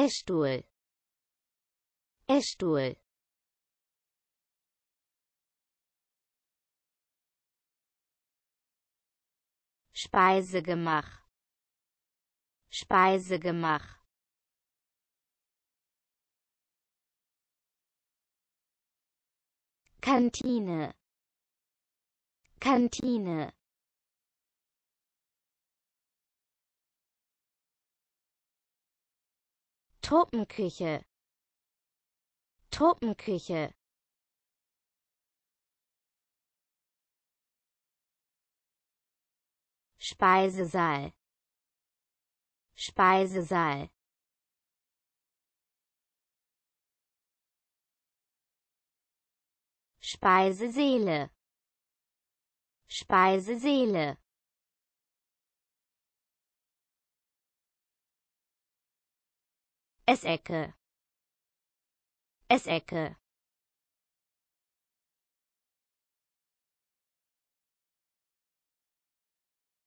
Essstuhl Essstuhl Speisegemach Speisegemach Kantine Kantine Truppenküche Truppenküche Speisesaal Speisesaal Speiseseele Speiseseele Essecke Essecke